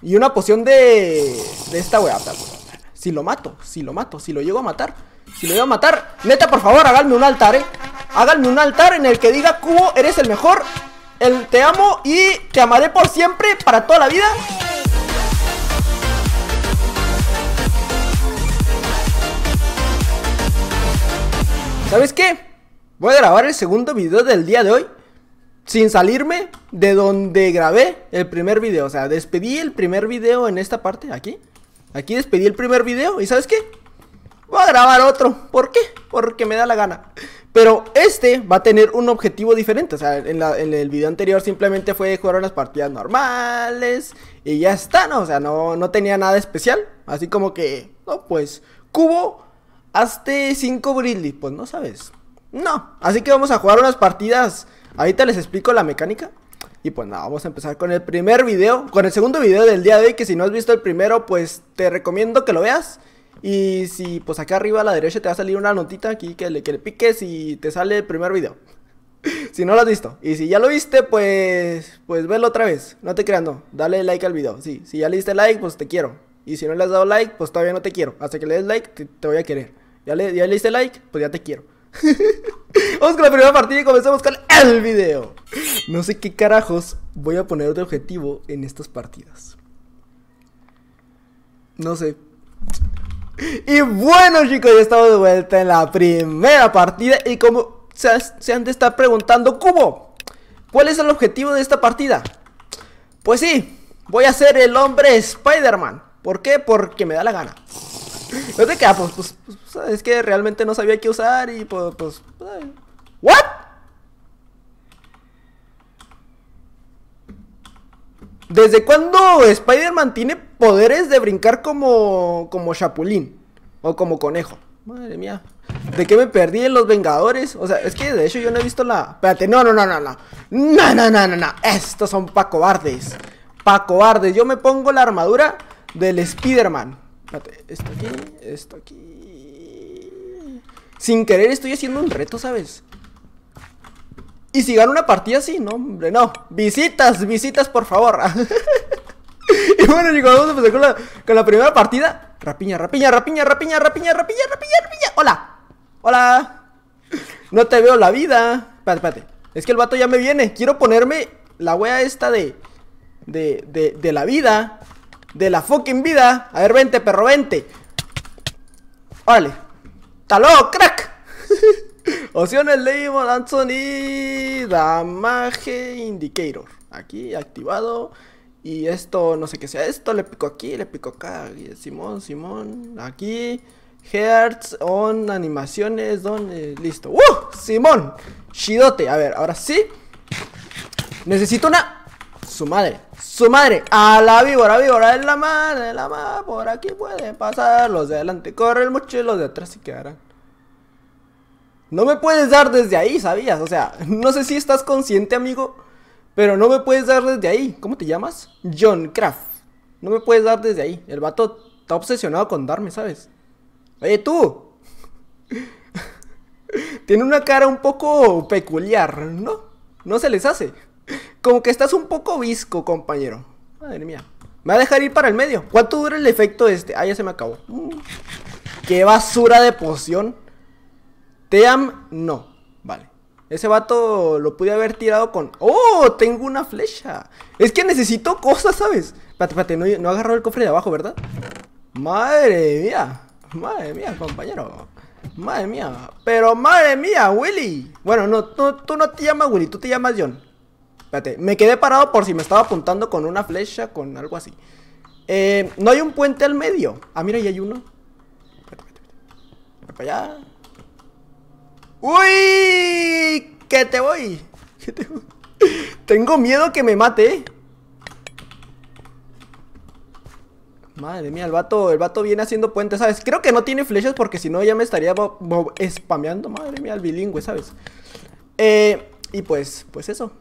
Y una poción de... De esta weá. Si lo mato, si lo mato, si lo llego a matar Si lo llego a matar, neta por favor háganme un altar, eh Háganme un altar en el que diga Cubo, eres el mejor Te amo y te amaré por siempre Para toda la vida ¿Sabes qué? Voy a grabar el segundo video del día de hoy sin salirme de donde grabé el primer video. O sea, despedí el primer video en esta parte, aquí. Aquí despedí el primer video y ¿sabes qué? Voy a grabar otro. ¿Por qué? Porque me da la gana. Pero este va a tener un objetivo diferente. O sea, en, el video anterior simplemente fue jugar unas partidas normales y ya está, ¿no? O sea, no, no tenía nada especial. Así como que, no, pues, cubo, hasta 5 brindis Pues no sabes. No. Así que vamos a jugar unas partidas Ahorita les explico la mecánica. Y pues nada, vamos a empezar con el primer video, con el segundo video del día de hoy, que si no has visto el primero, pues te recomiendo que lo veas. Y si pues acá arriba a la derecha te va a salir una notita aquí que le, que le piques y te sale el primer video. si no lo has visto. Y si ya lo viste, pues pues velo otra vez. No te creas, no. Dale like al video. Sí, si ya le diste like, pues te quiero. Y si no le has dado like, pues todavía no te quiero. Hasta que le des like, te, te voy a querer. ¿Ya le, ¿Ya le diste like? Pues ya te quiero. Vamos con la primera partida y comenzamos con el video. No sé qué carajos voy a poner de objetivo en estas partidas. No sé. Y bueno chicos, ya estamos de vuelta en la primera partida y como se, han de estar preguntando, Cubo, ¿Cuál es el objetivo de esta partida? Pues sí, voy a ser el hombre Spider-Man. ¿Por qué? Porque me da la gana. No te queda, pues, pues, pues, pues, es que realmente no sabía qué usar y pues, ¿What? ¿Desde cuándo Spider-Man tiene poderes de brincar como como chapulín o como conejo? Madre mía. ¿De qué me perdí en los Vengadores? O sea, es que de hecho yo no he visto la... Espérate, no, no, no, no, no. No, no, no, no, no. Estos son pa' cobardes. Pa' cobardes. Yo me pongo la armadura del Spider-Man. Espérate, esto aquí, esto aquí. Sin querer estoy haciendo un reto, ¿sabes? Y si gano una partida Sí, no, hombre, no. Visitas, visitas, por favor. y bueno, chicos, vamos a empezar con la, con la primera partida. Rapiña, rapiña, rapiña, rapiña, rapiña, rapiña, rapiña, rapiña. Hola, hola. No te veo la vida. Espérate, espérate. Es que el vato ya me viene. Quiero ponerme la wea esta de. De, de, de la vida de la fucking vida. A ver, vente, perro, vente. Órale. ¡Taló, crack! Opciones leímos, y Damage Indicator. Aquí, activado. Y esto, no sé qué sea. Esto le pico aquí, le pico acá. Simón, Simón. Aquí. Hertz on animaciones. Don eh, Listo. ¡Uh! Simón. Shidote. A ver, ahora sí. Necesito una su madre, su madre, a la víbora, víbora en la madre, la madre por aquí pueden pasar los de adelante, corren mucho los de atrás se quedarán. No me puedes dar desde ahí, ¿sabías? O sea, no sé si estás consciente, amigo, pero no me puedes dar desde ahí. ¿Cómo te llamas? John Craft, No me puedes dar desde ahí. El vato está obsesionado con darme, ¿sabes? Oye, tú. Tiene una cara un poco peculiar, ¿no? No se les hace. Como que estás un poco visco, compañero. Madre mía. Me va a dejar ir para el medio. ¿Cuánto dura el efecto este? Ah, ya se me acabó. Mm. ¡Qué basura de poción! Team, no. Vale. Ese vato lo pude haber tirado con... ¡Oh! Tengo una flecha. Es que necesito cosas, ¿sabes? Espérate, espérate. No, no agarró el cofre de abajo, ¿verdad? Madre mía. Madre mía, compañero. Madre mía. Pero madre mía, Willy. Bueno, no, no tú no te llamas Willy, tú te llamas John. Espérate, me quedé parado por si me estaba apuntando con una flecha, con algo así. Eh, no hay un puente al medio. Ah, mira, ahí hay uno. Espérate, para allá. ¡Uy! ¡Que te voy! Tengo miedo que me mate, Madre mía, el vato, el vato viene haciendo puentes, ¿sabes? Creo que no tiene flechas porque si no ya me estaría spameando, madre mía, el bilingüe, ¿sabes? Eh, y pues, pues eso.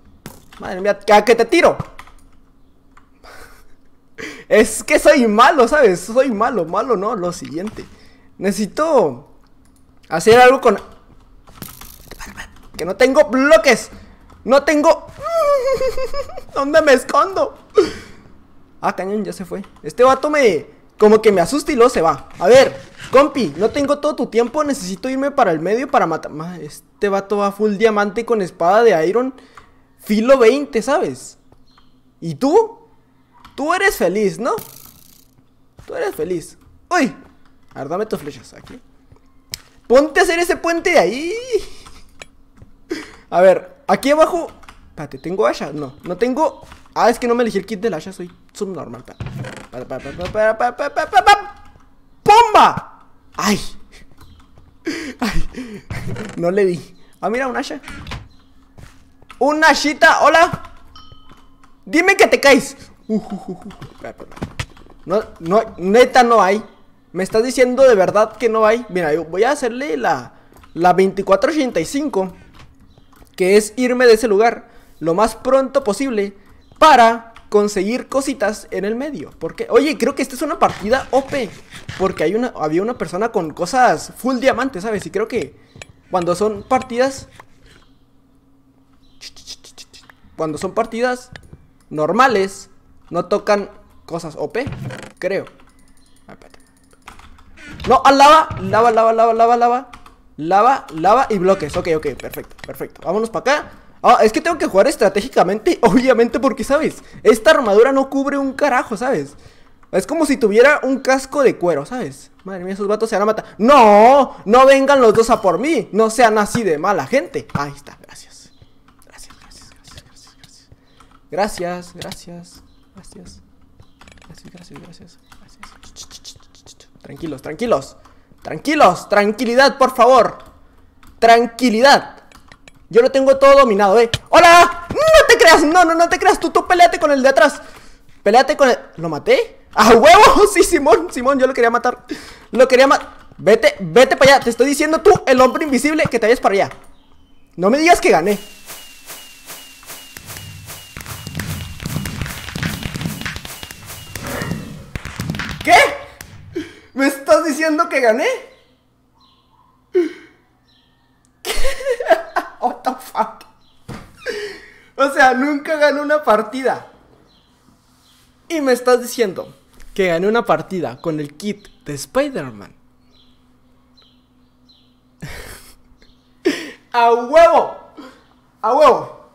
Madre mía, ¿a qué te tiro? es que soy malo, ¿sabes? Soy malo, malo no, lo siguiente. Necesito hacer algo con... Que no tengo bloques. No tengo... ¿Dónde me escondo? Ah, cañón, ya se fue. Este vato me... Como que me asusta y luego se va. A ver, compi, no tengo todo tu tiempo. Necesito irme para el medio para matar... Este vato va full diamante con espada de iron filo 20, ¿sabes? ¿Y tú? Tú eres feliz, ¿no? Tú eres feliz. ¡Uy! A ver, dame tus flechas aquí. Ponte a hacer ese puente de ahí. A ver, aquí abajo. Espérate, ¿tengo asha? No, no tengo. Ah, es que no me elegí el kit del asha, soy subnormal. ¡Pomba! ¡Ay! ¡Ay! No le di. Ah, mira, un asha. Una chita, hola. Dime que te caes. Uh, uh, uh, no, neta no hay. Me estás diciendo de verdad que no hay. Mira, yo voy a hacerle la, la 2485. Que es irme de ese lugar lo más pronto posible. Para conseguir cositas en el medio. Porque, oye, creo que esta es una partida OP. Porque hay una, había una persona con cosas full diamante, ¿sabes? Y creo que cuando son partidas cuando son partidas normales, no tocan cosas OP, creo. Ah, no, al ah, lava, lava, lava, lava, lava, lava. Lava, lava y bloques. Ok, ok, perfecto, perfecto. Vámonos para acá. Ah, es que tengo que jugar estratégicamente, obviamente, porque, ¿sabes? Esta armadura no cubre un carajo, ¿sabes? Es como si tuviera un casco de cuero, ¿sabes? Madre mía, esos vatos se van a matar. ¡No! No vengan los dos a por mí. No sean así de mala gente. Ahí está, gracias. Gracias, gracias, gracias. Gracias, gracias, gracias. Tranquilos, tranquilos. Tranquilos, tranquilidad, por favor. Tranquilidad. Yo lo tengo todo dominado, eh. ¡Hola! ¡No te creas! No, no, no te creas. Tú, tú peleate con el de atrás. Peleate con el. ¿Lo maté? ¡A huevo! Sí, Simón, Simón, yo lo quería matar. Lo quería matar. Vete, vete para allá. Te estoy diciendo tú, el hombre invisible, que te vayas para allá. No me digas que gané. ¿Qué? ¿Me estás diciendo que gané? ¿Qué? What fuck? O sea, nunca gané una partida. Y me estás diciendo que gané una partida con el kit de Spider-Man. ¡A huevo! ¡A huevo!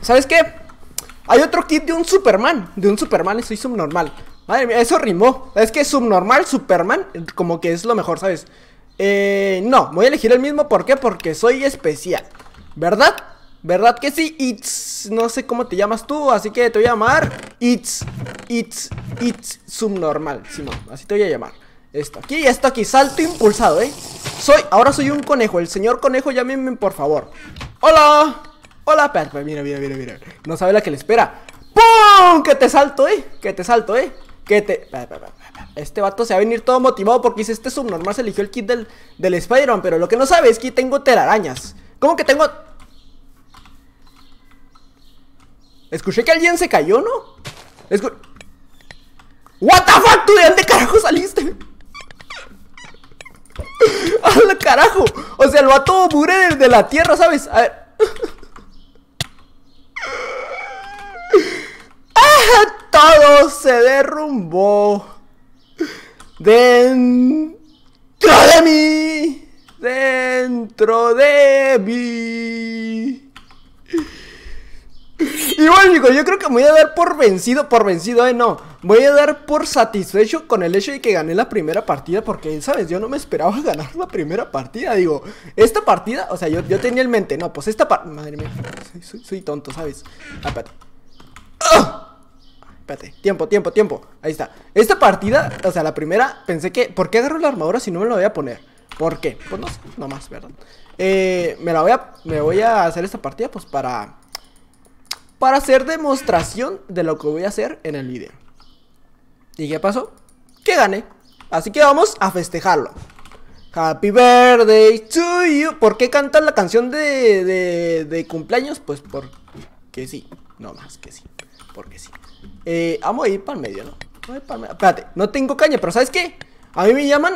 ¿Sabes qué? Hay otro kit de un Superman. De un Superman, estoy subnormal. Madre mía, eso rimó. Es que subnormal, Superman, como que es lo mejor, ¿sabes? Eh, no, voy a elegir el mismo. ¿Por qué? Porque soy especial. ¿Verdad? ¿Verdad que sí? It's. No sé cómo te llamas tú, así que te voy a llamar It's. It's. It's subnormal, no, Así te voy a llamar. Esto aquí y esto aquí. Salto impulsado, ¿eh? Soy. Ahora soy un conejo. El señor conejo, llámeme, por favor. ¡Hola! ¡Hola, Mira, mira, mira, mira. No sabe la que le espera. ¡Pum! Que te salto, ¿eh? Que te salto, ¿eh? que te... Este vato se va a venir todo motivado porque dice, este subnormal se eligió el kit del, del Spider-Man, pero lo que no sabe es que tengo telarañas. ¿Cómo que tengo...? Escuché que alguien se cayó, ¿no? Escu... ¿What the fuck? ¿Tú de dónde carajo saliste? ¡Hala, carajo! O sea, el vato mure desde la tierra, ¿sabes? A ver... se derrumbó dentro de mí, dentro de mí. Y bueno yo creo que me voy a dar por vencido, por vencido, eh, no Voy a dar por satisfecho con el hecho de que gané la primera partida Porque, ¿sabes? Yo no me esperaba ganar la primera partida Digo, esta partida, o sea, yo, yo tenía en mente No, pues esta partida, madre mía, soy, tonto, ¿sabes? Ah, Espérate, tiempo, tiempo, tiempo. Ahí está. Esta partida, o sea, la primera, pensé que. ¿Por qué agarro la armadura si no me la voy a poner? ¿Por qué? Pues no sé, nomás, ¿verdad? Eh, me la voy a. Me voy a hacer esta partida, pues para. Para hacer demostración de lo que voy a hacer en el video. ¿Y qué pasó? Que gané. Así que vamos a festejarlo. Happy birthday to you. ¿Por qué cantan la canción de, de, de cumpleaños? Pues porque sí, no más que sí porque sí. Eh, vamos a ir para el medio, ¿no? Vamos a ir para el medio. Espérate, no tengo caña, pero ¿sabes qué? A mí me llaman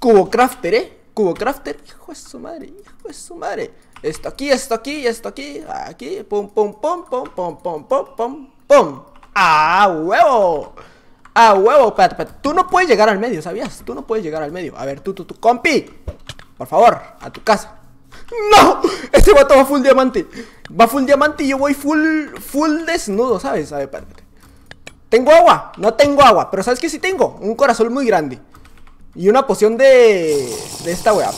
Cubo Crafter, ¿eh? Cubo Crafter. Hijo de su madre, hijo de su madre. Esto aquí, esto aquí, esto aquí, aquí. Pum, pum, pum, pum, pum, pum, pum, pum, pum. ¡Ah, huevo! A huevo! Espérate, espérate. Tú no puedes llegar al medio, ¿sabías? Tú no puedes llegar al medio. A ver, tú, tú, tú, compi. Por favor, a tu casa. ¡No! Este vato va full diamante. Va full diamante y yo voy full, full desnudo, ¿sabes? A ver, ¿Tengo agua? No tengo agua. Pero ¿sabes que sí tengo? Un corazón muy grande. Y una poción de... De esta wea.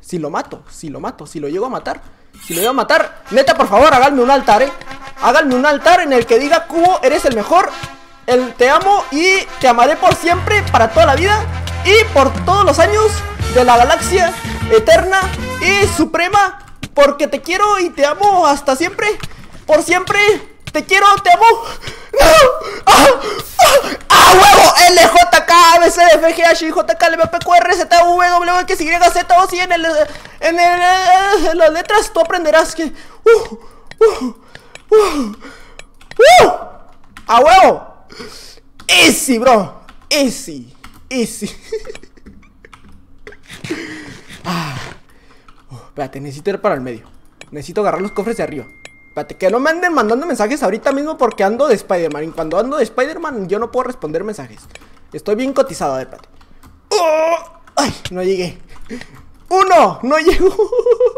Si lo mato, si lo mato, si lo llego a matar Si lo llego a matar, neta por favor Háganme un altar, eh Háganme un altar en el que diga Cubo, eres el mejor el, Te amo y te amaré por siempre Para toda la vida Y por todos los años de la galaxia eterna y suprema. Porque te quiero y te amo hasta siempre. Por siempre. Te quiero, te amo. ¡No! ¡Ah! ¡Ah! ¡Ah! huevo! LJK, ABCDFGH, JK, LBPQR, ZV, W, X, Y, Z, O, sí, en el, en las letras tú aprenderás que... ¡Uh! ¡Uh! ¡Uh! ¡Uh! ¡A huevo! Easy, bro. Easy. Easy. Ah. Oh, espérate, necesito ir para el medio. Necesito agarrar los cofres de arriba. Espérate, que no me anden mandando mensajes ahorita mismo porque ando de Spider-Man. Y cuando ando de Spider-Man, yo no puedo responder mensajes. Estoy bien cotizado, a ver, ¡Oh! ¡Ay! No llegué. ¡Uno! ¡No llego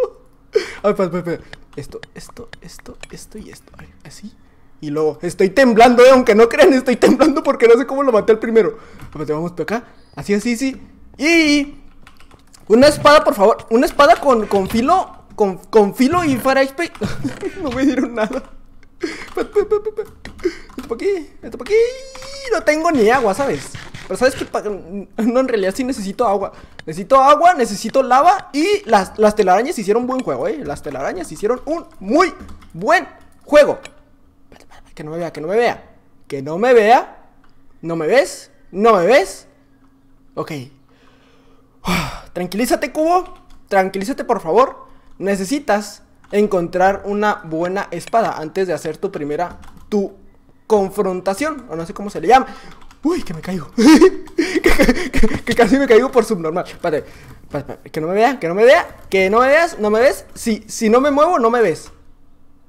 Ay, espérate, espérate. Esto, esto, esto, esto y esto. así. Y luego, estoy temblando, eh, aunque no crean, estoy temblando porque no sé cómo lo maté al primero. Espérate, vamos para acá. Así, así, sí. Y una espada, por favor. Una espada con, filo. Con, filo y fire XP. no me dieron nada. aquí, esto aquí. No tengo ni agua, ¿sabes? Pero sabes que no, en realidad sí necesito agua. Necesito agua, necesito lava y las, las telarañas hicieron buen juego, ¿eh? Las telarañas hicieron un muy buen juego. Que no me vea, que no me vea. Que no me vea. ¿No me ves? ¿No me ves? Ok, Tranquilízate, Cubo. Tranquilízate, por favor. Necesitas encontrar una buena espada antes de hacer tu primera, tu confrontación. O no sé cómo se le llama. Uy, que me caigo. que, casi me caigo por subnormal. Espérate, que no me vea, que no me vea, que no me veas, no me ves. Si, si no me muevo, no me ves.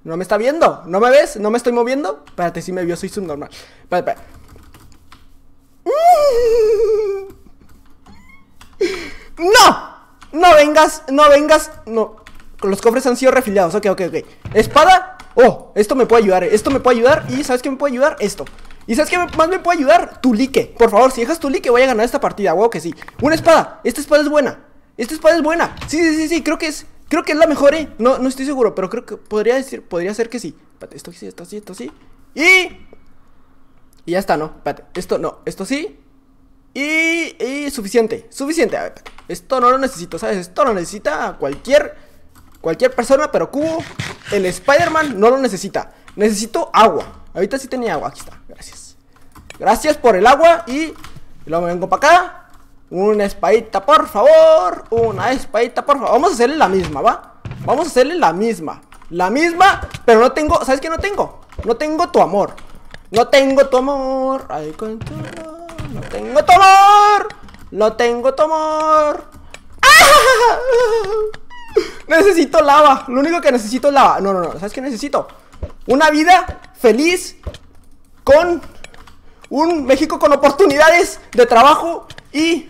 No me está viendo, no me ves, no me estoy moviendo. Espérate, si me vio, soy subnormal. Espérate, espérate. ¡No! No vengas, no vengas, no. Los cofres han sido refiliados, ok, ok, ok. Espada, oh, esto me puede ayudar, esto me puede ayudar y ¿sabes qué me puede ayudar? Esto. ¿Y sabes qué más me puede ayudar? Tu like. Por favor, si dejas tu like voy a ganar esta partida, wow que sí. Una espada, esta espada es buena. Esta espada es buena. Sí, sí, sí, sí, creo que es creo que es la mejor, eh. No no estoy seguro, pero creo que podría decir, podría ser que sí. Espérate, esto sí, esto sí, esto sí. Y y ya está, no. Espérate, esto no, esto sí. Y, suficiente, suficiente. esto no lo necesito, ¿sabes? Esto lo necesita cualquier, cualquier persona, pero Cubo, el Spider-Man no lo necesita. Necesito agua. Ahorita sí tenía agua, aquí está, gracias. Gracias por el agua y luego me vengo para acá. Una espadita, por favor. Una espadita, por favor. Vamos a hacerle la misma, ¿va? Vamos a hacerle la misma. La misma, pero no tengo... ¿Sabes qué no tengo? No tengo tu amor. No tengo tu amor. Ahí con tu amor. No tengo tomor! ¡Lo tengo tomor! Necesito lava. Lo único que necesito es lava. No, no, no. ¿Sabes qué necesito? Una vida feliz con un México con oportunidades de trabajo y,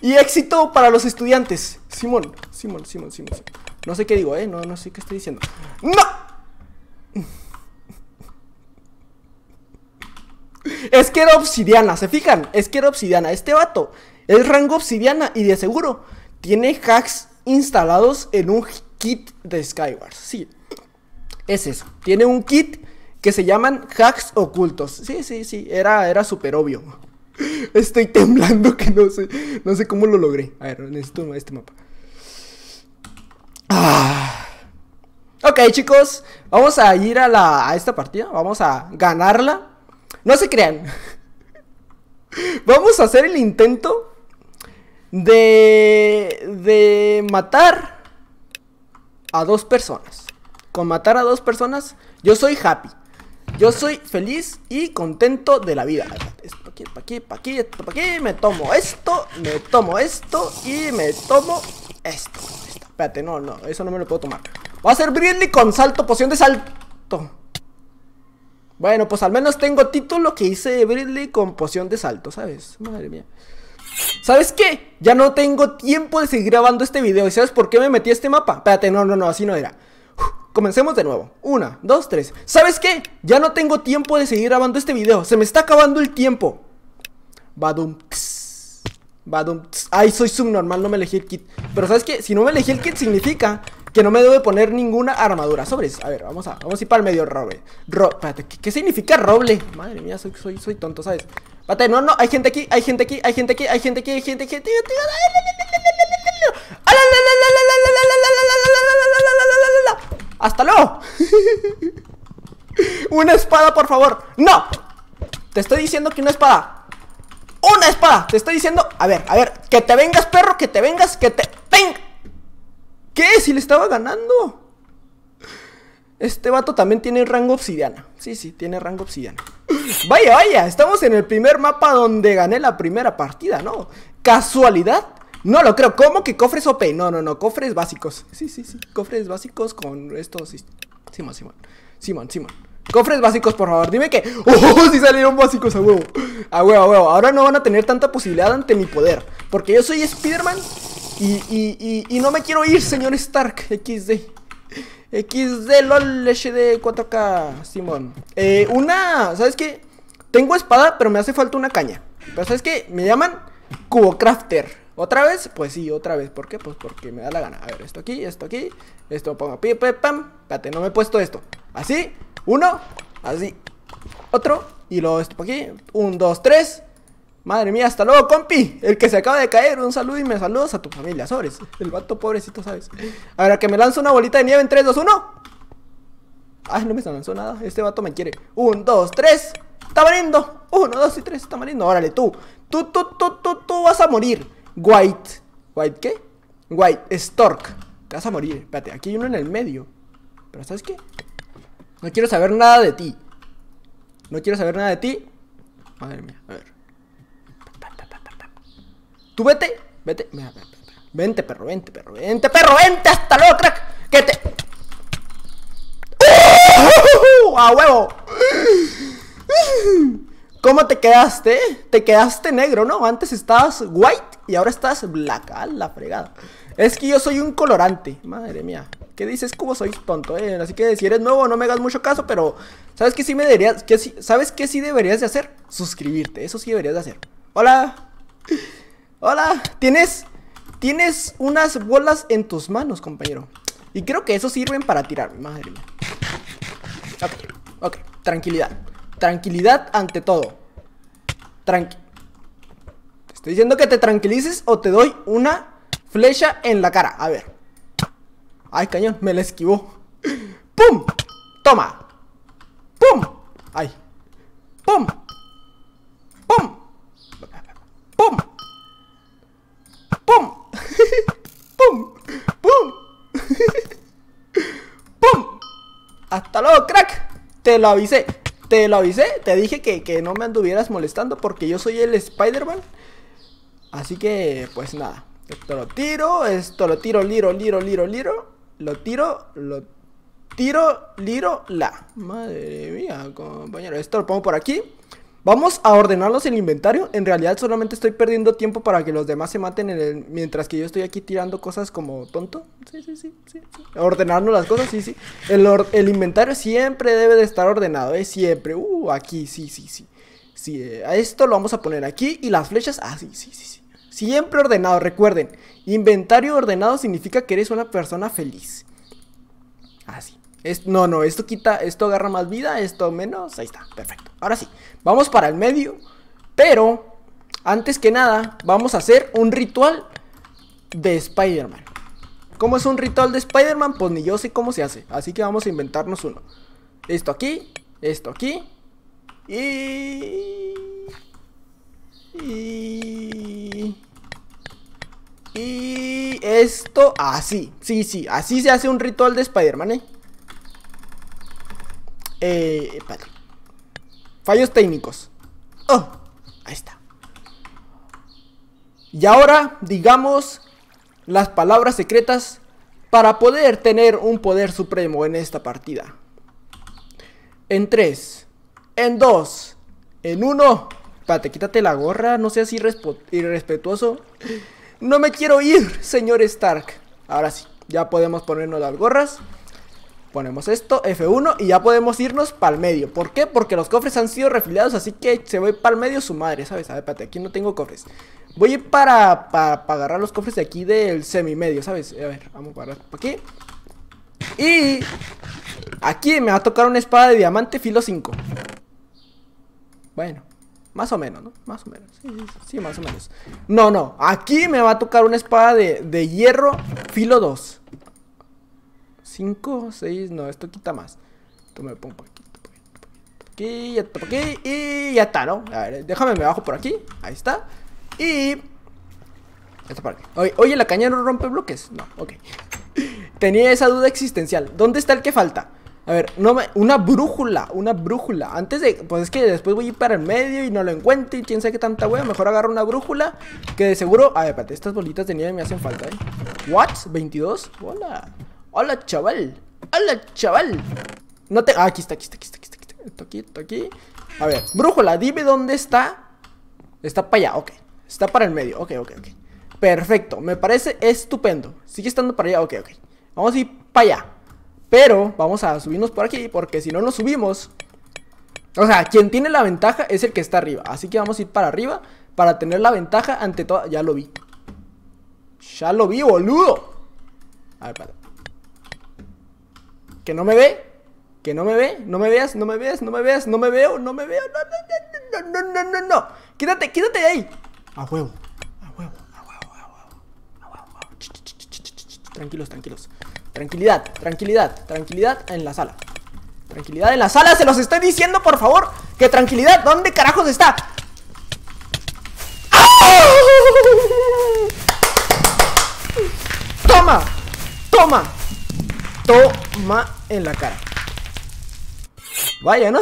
y éxito para los estudiantes. Simón, Simón, Simón, Simón. Simón. No sé qué digo, ¿eh? No, no sé qué estoy diciendo. ¡No! Es que era obsidiana, ¿se fijan? Es que era obsidiana. Este vato es rango obsidiana y de seguro tiene hacks instalados en un kit de Skyward. Sí, es eso. Tiene un kit que se llaman hacks ocultos. Sí, sí, sí, era, era súper obvio. Estoy temblando que no sé, cómo lo logré. A ver, necesito este mapa. Ah. Ok, chicos, vamos a ir a, la, a esta partida. Vamos a ganarla no se crean. Vamos a hacer el intento de, de matar a dos personas. Con matar a dos personas, yo soy happy. Yo soy feliz y contento de la vida. Esto pa aquí, pa aquí, pa aquí, esto pa aquí. Me tomo esto, me tomo esto y me tomo esto. Espérate, no, no, eso no me lo puedo tomar. Voy a hacer brindy con salto, poción de salto. Bueno, pues al menos tengo título que hice de Bridley con poción de salto, ¿sabes? Madre mía. ¿Sabes qué? Ya no tengo tiempo de seguir grabando este video. ¿Y sabes por qué me metí a este mapa? Espérate, no, no, no, así no era. comencemos de nuevo. Una, dos, tres. ¿Sabes qué? Ya no tengo tiempo de seguir grabando este video. Se me está acabando el tiempo. Badum. Tss. Badum. Ay, soy subnormal, no me elegí el kit. Pero ¿sabes qué? Si no me elegí el kit significa que no me debe poner ninguna armadura. Sobres. A ver, vamos a, vamos a ir para el medio roble. Ro, ¿qué, significa roble? Madre mía, soy, soy, soy tonto, ¿sabes? Espérate, no, no, hay gente aquí, hay gente aquí, hay gente aquí, hay gente aquí, hay gente aquí. ¡Hasta luego! una espada, por favor. ¡No! Te estoy diciendo que una espada. ¡Una espada! Te estoy diciendo. A ver, a ver. Que te vengas, perro, que te vengas, que te. ¿Qué? Si le estaba ganando. Este vato también tiene rango obsidiana. Sí, sí, tiene rango obsidiana. Vaya, vaya, estamos en el primer mapa donde gané la primera partida, ¿no? ¿Casualidad? No lo creo. ¿Cómo que cofres OP? No, no, no, cofres básicos. Sí, sí, sí. Cofres básicos con estos. Simón, Simón. Simón, Simón. Cofres básicos, por favor. Dime que. ¡Oh! Sí salieron básicos a huevo. A huevo, a huevo. Ahora no van a tener tanta posibilidad ante mi poder. Porque yo soy Spider-Man y, no me quiero ir, señor Stark. XD. XD LOL HD 4K, Simón. Eh, una, ¿sabes qué? Tengo espada, pero me hace falta una caña. Pero ¿sabes qué? Me llaman Cubocrafter ¿Otra vez? Pues sí, otra vez. ¿Por qué? Pues porque me da la gana. A ver, esto aquí, esto aquí. Esto pongo pie pam. Espérate, no me he puesto esto. Así, uno, así, otro. Y luego esto por aquí. Un, dos, tres. Madre mía, hasta luego, compi. El que se acaba de caer, un saludo y me saludas a tu familia, sabes, El vato pobrecito, ¿sabes? Ahora que me lanza una bolita de nieve en 3, 2, 1. Ay, no me lanzó nada. Este vato me quiere. 1, 2, 3. moriendo. 1, 2 y 3. moriendo. Órale, tú. Tú, tú, tú, tú, tú vas a morir. White. ¿White qué? White. Stork. Te vas a morir. Espérate, aquí hay uno en el medio. Pero ¿sabes qué? No quiero saber nada de ti. No quiero saber nada de ti. Madre mía, a ver. Tú vete, vete. Vente, perro, vente, perro. Vente, perro, vente hasta luego, crack. Que te. ¡Uh! ¡A huevo! ¿Cómo te quedaste? Te quedaste negro, ¿no? Antes estabas white y ahora estás black. A la fregada. Es que yo soy un colorante. Madre mía. ¿Qué dices? ¿Cómo soy tonto, eh? Así que si eres nuevo no me hagas mucho caso, pero ¿sabes qué sí me deberías? ¿Sabes qué sí deberías de hacer? Suscribirte. Eso sí deberías de hacer. Hola. Hola, tienes. Tienes unas bolas en tus manos, compañero. Y creo que eso sirven para tirarme, madre mía. Ok, ok, tranquilidad. Tranquilidad ante todo. Tranqui. Te estoy diciendo que te tranquilices o te doy una flecha en la cara. A ver. Ay, cañón, me la esquivó. ¡Pum! Toma. ¡Pum! ¡Ay! ¡Pum! te lo avisé. Te lo avisé. Te dije que, no me anduvieras molestando porque yo soy el Spider-Man. Así que, pues nada. Esto lo tiro, esto lo tiro, liro, liro, liro, liro. Lo tiro, lo tiro, liro, la. Madre mía, compañero. Esto lo pongo por aquí. Vamos a ordenarlos el inventario. En realidad solamente estoy perdiendo tiempo para que los demás se maten mientras que yo estoy aquí tirando cosas como tonto. Sí, sí, sí, sí. sí. ordenarnos las cosas, sí, sí. El, inventario siempre debe de estar ordenado, ¿eh? Siempre. Uh, aquí, sí, sí, sí. Sí, eh, esto lo vamos a poner aquí y las flechas... Ah, sí, sí, sí, sí. Siempre ordenado, recuerden. Inventario ordenado significa que eres una persona feliz. Así. Ah, no, no, esto quita, esto agarra más vida, esto menos. Ahí está, perfecto. Ahora sí, vamos para el medio. Pero, antes que nada, vamos a hacer un ritual de Spider-Man. ¿Cómo es un ritual de Spider-Man? Pues ni yo sé cómo se hace. Así que vamos a inventarnos uno. Esto aquí, esto aquí. Y... Y... Y esto así. Sí, sí, así se hace un ritual de Spider-Man, ¿eh? Eh, Fallos técnicos. Oh, ahí está. Y ahora, digamos las palabras secretas para poder tener un poder supremo en esta partida. En 3, en 2, en 1. Pate, quítate la gorra, no seas irrespetuoso. No me quiero ir, señor Stark. Ahora sí, ya podemos ponernos las gorras. Ponemos esto, F1 y ya podemos irnos para el medio ¿Por qué? Porque los cofres han sido refiliados Así que se voy para el medio su madre, ¿sabes? A ver, espérate, aquí no tengo cofres Voy a ir para, agarrar los cofres de aquí del semimedio, ¿sabes? A ver, vamos a para aquí Y aquí me va a tocar una espada de diamante filo 5 Bueno más o menos, ¿no? Más o menos. Sí, más o menos. No, no. Aquí me va a tocar una espada de, de hierro filo 2. 5, 6, no, esto quita más. Esto me pongo aquí, aquí, aquí, y ya está, ¿no? A ver, déjame, me bajo por aquí, ahí está. Y... Esta parte. Oye, la caña no rompe bloques. No, ok. Tenía esa duda existencial. ¿Dónde está el que falta? A ver, no una brújula, una brújula. Antes de. Pues es que después voy a ir para el medio y no lo encuentro y quién sabe qué tanta wea. Mejor agarro una brújula que de seguro. A ver, espérate, estas bolitas de nieve me hacen falta, ¿eh? ¿What? ¿22? Hola. Hola, chaval. Hola, chaval. No te... Ah, aquí está, aquí está, aquí está, aquí está. Esto aquí, esto aquí. A ver, brújula, dime dónde está. Está para allá, ok. Está para el medio, ok, ok, ok. Perfecto, me parece estupendo. Sigue estando para allá, ok, ok. Vamos a ir para allá. Pero vamos a subirnos por aquí porque si no nos subimos... O sea, quien tiene la ventaja es el que está arriba. Así que vamos a ir para arriba para tener la ventaja ante todo. Ya lo vi. Ya lo vi, boludo. A ver, espérate que no me ve, que no me ve, no me veas, no me veas, no me veas, no me veo, no me veo, no, no, no, no, no, no, no. Quítate, quítate de ahí. A huevo, a huevo, a huevo, a huevo, a huevo, huevo. Tranquilos, tranquilos. Tranquilidad, tranquilidad, tranquilidad en la sala. Tranquilidad en la sala, se los estoy diciendo, por favor. Que tranquilidad, ¿dónde carajos está? ¡Ah! Toma, toma. Toma en la cara. Vaya, ¿no?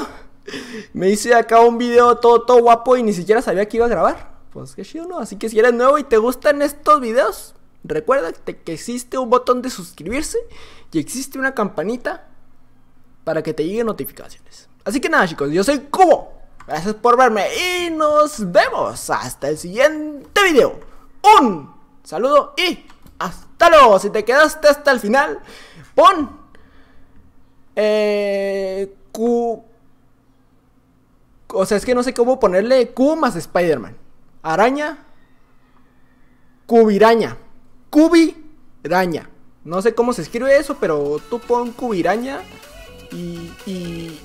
Me hice acá un video todo, todo guapo y ni siquiera sabía que iba a grabar. Pues qué chido, ¿no? Así que si eres nuevo y te gustan estos videos, recuerda que existe un botón de suscribirse y existe una campanita para que te lleguen notificaciones. Así que nada, chicos, yo soy Cubo. Gracias por verme y nos vemos hasta el siguiente video. Un saludo y hasta luego. Si te quedaste hasta el final Pon Eh, Q. O sea, es que no sé cómo ponerle Q más Spider-Man. Araña. Cubiraña. Cubiraña. No sé cómo se escribe eso, pero tú pon cubiraña y,